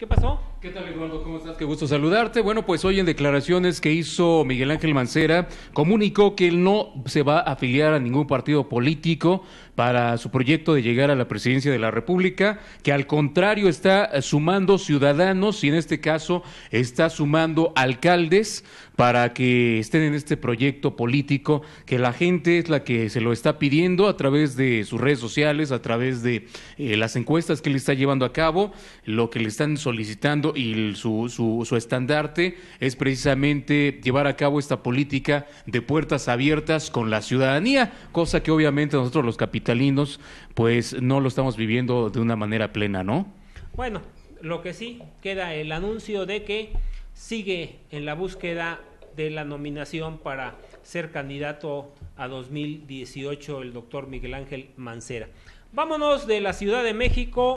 ¿Qué pasó? ¿Qué tal, Eduardo? ¿Cómo estás? Qué gusto saludarte. Bueno, pues hoy en declaraciones que hizo Miguel Ángel Mancera, comunicó que él no se va a afiliar a ningún partido político para su proyecto de llegar a la presidencia de la República, que al contrario está sumando ciudadanos y en este caso está sumando alcaldes para que estén en este proyecto político, que la gente es la que se lo está pidiendo a través de sus redes sociales, a través de eh, las encuestas que le está llevando a cabo, lo que le están solicitando solicitando y su, su, su estandarte es precisamente llevar a cabo esta política de puertas abiertas con la ciudadanía, cosa que obviamente nosotros los capitalinos pues no lo estamos viviendo de una manera plena, ¿no? Bueno, lo que sí queda el anuncio de que sigue en la búsqueda de la nominación para ser candidato a 2018 el doctor Miguel Ángel Mancera. Vámonos de la Ciudad de México.